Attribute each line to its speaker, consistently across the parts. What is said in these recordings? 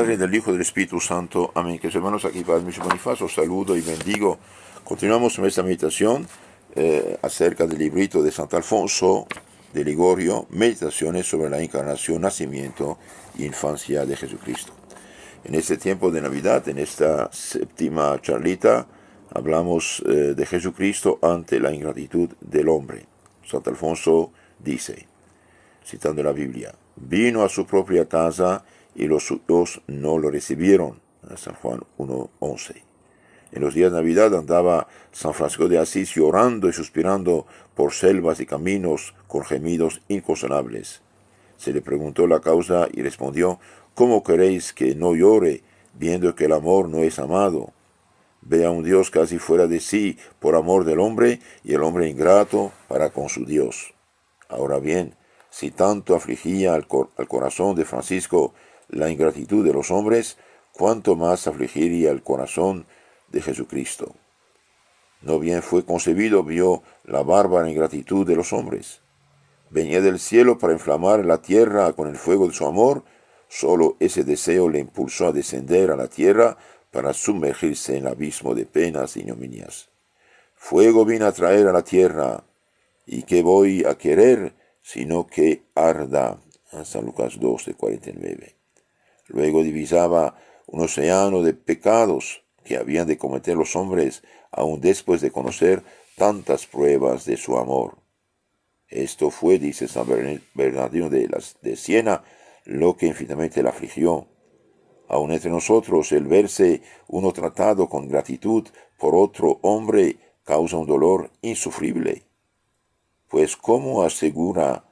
Speaker 1: Padre, del Hijo del Espíritu Santo. Amén. Que hermanos aquí, Padre Micho Bonifacio, saludo y bendigo. Continuamos nuestra meditación eh, acerca del librito de Santo Alfonso de Ligorio, Meditaciones sobre la Encarnación, Nacimiento e Infancia de Jesucristo. En este tiempo de Navidad, en esta séptima charlita, hablamos eh, de Jesucristo ante la ingratitud del hombre. Santo Alfonso dice, citando la Biblia, vino a su propia casa y los dos no lo recibieron. San Juan 1.11. En los días de Navidad andaba San Francisco de Asís llorando y suspirando por selvas y caminos con gemidos inconsolables... Se le preguntó la causa y respondió, ¿Cómo queréis que no llore viendo que el amor no es amado? vea un Dios casi fuera de sí por amor del hombre y el hombre ingrato para con su Dios. Ahora bien, si tanto afligía al, al corazón de Francisco la ingratitud de los hombres, cuanto más afligiría el corazón de Jesucristo. No bien fue concebido, vio la bárbara ingratitud de los hombres. Venía del cielo para inflamar la tierra con el fuego de su amor, solo ese deseo le impulsó a descender a la tierra para sumergirse en el abismo de penas y ignominias. Fuego vino a traer a la tierra, y qué voy a querer, sino que arda. Ah, San Lucas 2, 49. Luego divisaba un océano de pecados que habían de cometer los hombres aun después de conocer tantas pruebas de su amor. Esto fue, dice San Bernardino de, las, de Siena, lo que infinitamente la afligió. Aun entre nosotros el verse uno tratado con gratitud por otro hombre causa un dolor insufrible. Pues como asegura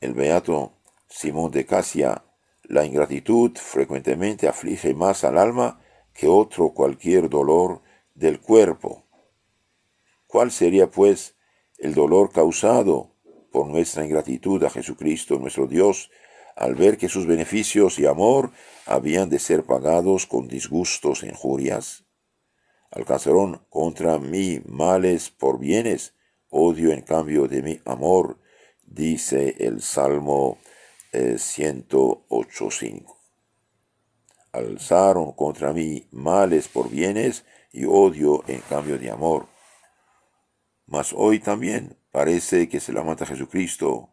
Speaker 1: el beato Simón de Casia, la ingratitud frecuentemente aflige más al alma que otro cualquier dolor del cuerpo. ¿Cuál sería, pues, el dolor causado por nuestra ingratitud a Jesucristo, nuestro Dios, al ver que sus beneficios y amor habían de ser pagados con disgustos e injurias? Alcanzaron contra mí males por bienes, odio en cambio de mi amor, dice el Salmo 185 eh, Alzaron contra mí males por bienes y odio en cambio de amor. Mas hoy también parece que se la mata Jesucristo.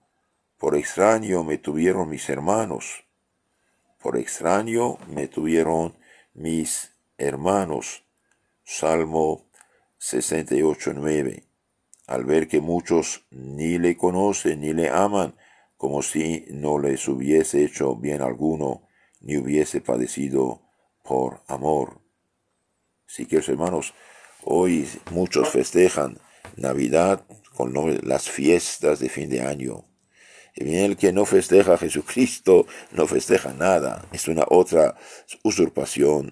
Speaker 1: Por extraño me tuvieron mis hermanos. Por extraño me tuvieron mis hermanos. Salmo 68.9. Al ver que muchos ni le conocen ni le aman, como si no les hubiese hecho bien alguno, ni hubiese padecido por amor. Si que, hermanos, hoy muchos festejan Navidad con las fiestas de fin de año. Y bien, el que no festeja a Jesucristo no festeja nada. Es una otra usurpación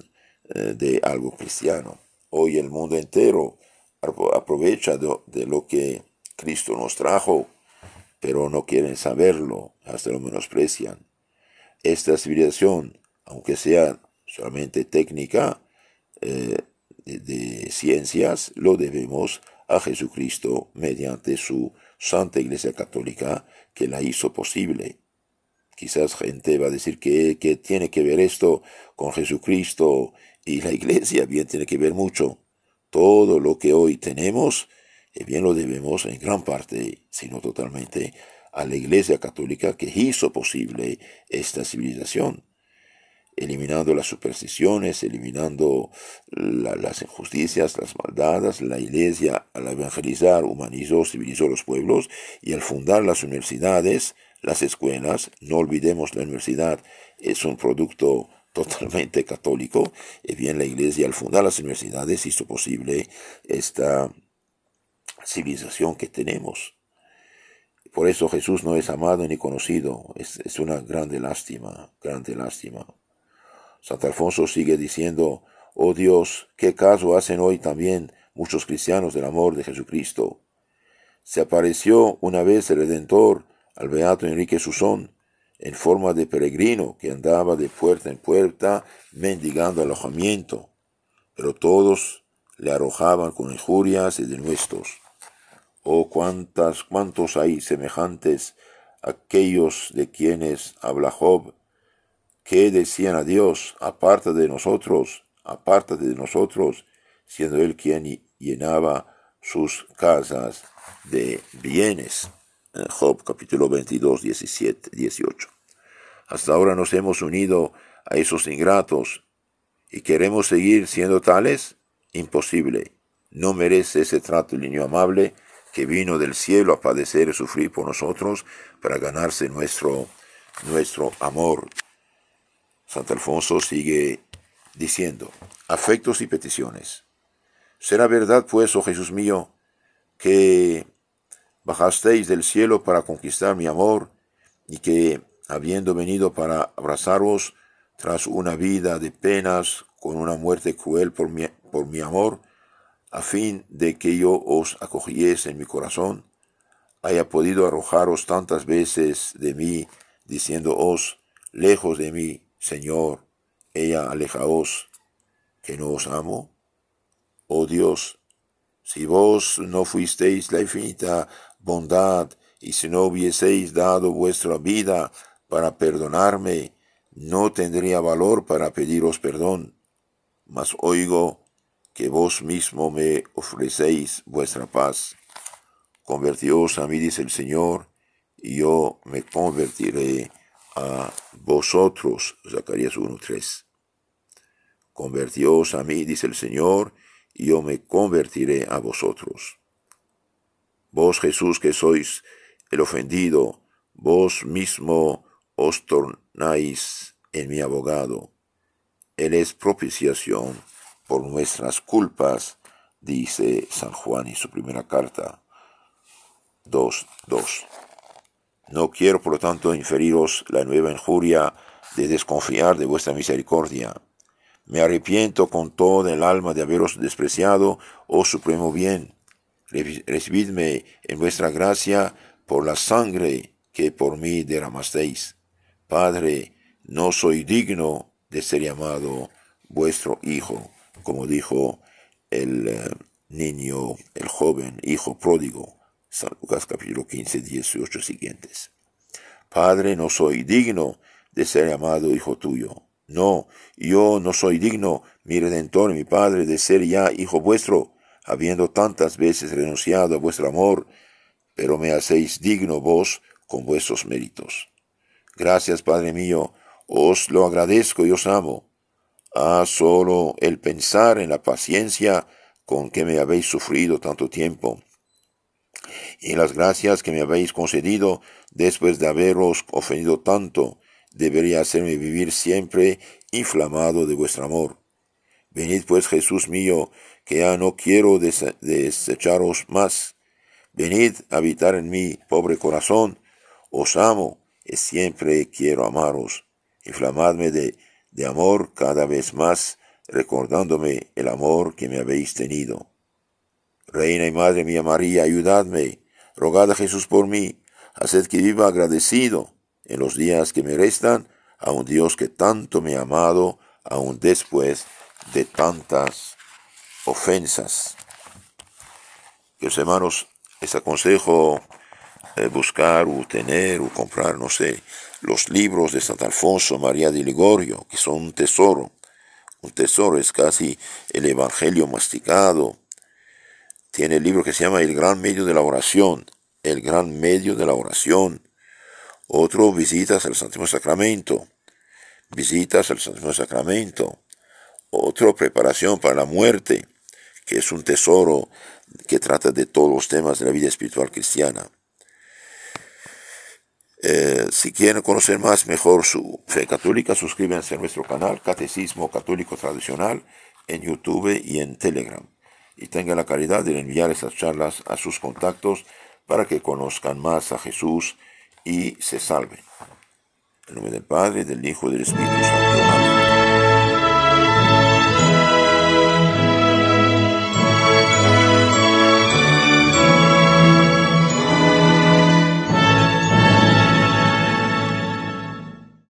Speaker 1: eh, de algo cristiano. Hoy el mundo entero aprovecha de lo que Cristo nos trajo pero no quieren saberlo, hasta lo menosprecian. Esta civilización, aunque sea solamente técnica eh, de, ciencias, lo debemos a Jesucristo mediante su Santa Iglesia Católica que la hizo posible. Quizás gente va a decir que, que, tiene que ver esto con Jesucristo y la Iglesia, bien tiene que ver mucho. Todo lo que hoy tenemos y eh, bien lo debemos en gran parte, sino totalmente, a la Iglesia Católica que hizo posible esta civilización, eliminando las supersticiones, eliminando las injusticias, las maldades. La Iglesia al evangelizar humanizó, civilizó los pueblos y al fundar las universidades, las escuelas, no olvidemos la universidad es un producto totalmente católico, y eh, bien la Iglesia al fundar las universidades hizo posible esta civilización que tenemos. Por eso Jesús no es amado ni conocido. Es, es una grande lástima, grande lástima. Santo Alfonso sigue diciendo, oh Dios, qué caso hacen hoy también muchos cristianos del amor de Jesucristo. Se apareció una vez el Redentor al beato Enrique Susón, en forma de peregrino que andaba de puerta en puerta mendigando alojamiento, pero todos le arrojaban con injurias y denuestos. Oh, cuántas, cuántos hay semejantes aquellos de quienes habla Job, que decían a Dios, aparta de nosotros, aparta de nosotros, siendo Él quien llenaba sus casas de bienes. Eh, Job capítulo 22, 17, 18. Hasta ahora nos hemos unido a esos ingratos y queremos seguir siendo tales. Imposible. No merece ese trato el niño amable que vino del cielo a padecer y sufrir por nosotros para ganarse nuestro, nuestro amor. Santo Alfonso sigue diciendo, afectos y peticiones. Será verdad pues, oh Jesús mío, que bajasteis del cielo para conquistar mi amor y que, habiendo venido para abrazaros tras una vida de penas, con una muerte cruel por mi, por mi amor, a fin de que yo os acogiese en mi corazón, haya podido arrojaros tantas veces de mí, diciéndoos, lejos de mí, Señor, ella alejaos, que no os amo? Oh Dios, si vos no fuisteis la infinita bondad, y si no hubieseis dado vuestra vida para perdonarme, no tendría valor para pediros perdón. Mas oigo que vos mismo me ofrecéis vuestra paz. Convertíos a mí, dice el Señor, y yo me convertiré a vosotros. Zacarías 1.3. Convertíos a mí, dice el Señor, y yo me convertiré a vosotros. Vos Jesús que sois el ofendido, vos mismo os tornáis en mi abogado. Él es propiciación por nuestras culpas, dice San Juan en su primera carta 2.2. No quiero, por lo tanto, inferiros la nueva injuria de desconfiar de vuestra misericordia. Me arrepiento con todo el alma de haberos despreciado, oh supremo bien. Recibidme en vuestra gracia por la sangre que por mí derramasteis. Padre, no soy digno de ser llamado vuestro Hijo como dijo el eh, niño, el joven hijo pródigo, San Lucas capítulo 15, 18 siguientes. Padre, no soy digno de ser llamado hijo tuyo. No, yo no soy digno, mi redentor, mi Padre, de ser ya hijo vuestro, habiendo tantas veces renunciado a vuestro amor, pero me hacéis digno vos con vuestros méritos. Gracias, Padre mío, os lo agradezco y os amo Ah, solo el pensar en la paciencia con que me habéis sufrido tanto tiempo, y las gracias que me habéis concedido después de haberos ofendido tanto, debería hacerme vivir siempre inflamado de vuestro amor. Venid pues, Jesús mío, que ya no quiero desecharos más. Venid a habitar en mi pobre corazón. Os amo y siempre quiero amaros. Inflamadme de de amor cada vez más, recordándome el amor que me habéis tenido. Reina y Madre mía María, ayudadme, rogad a Jesús por mí, haced que viva agradecido en los días que me restan a un Dios que tanto me ha amado, aun después de tantas ofensas. Los hermanos, les este aconsejo eh, buscar o tener o comprar, no sé, los libros de San Alfonso María de Ligorio, que son un tesoro. Un tesoro es casi el Evangelio masticado. Tiene el libro que se llama El Gran Medio de la Oración. El Gran Medio de la Oración. Otro, Visitas al Santísimo Sacramento. Visitas al Santísimo Sacramento. Otro, Preparación para la Muerte, que es un tesoro que trata de todos los temas de la vida espiritual cristiana. Eh, si quieren conocer más mejor su fe católica, suscríbanse a nuestro canal Catecismo Católico Tradicional en YouTube y en Telegram. Y tengan la caridad de enviar esas charlas a sus contactos para que conozcan más a Jesús y se salven. En nombre del Padre, del Hijo y del Espíritu Santo. Amén.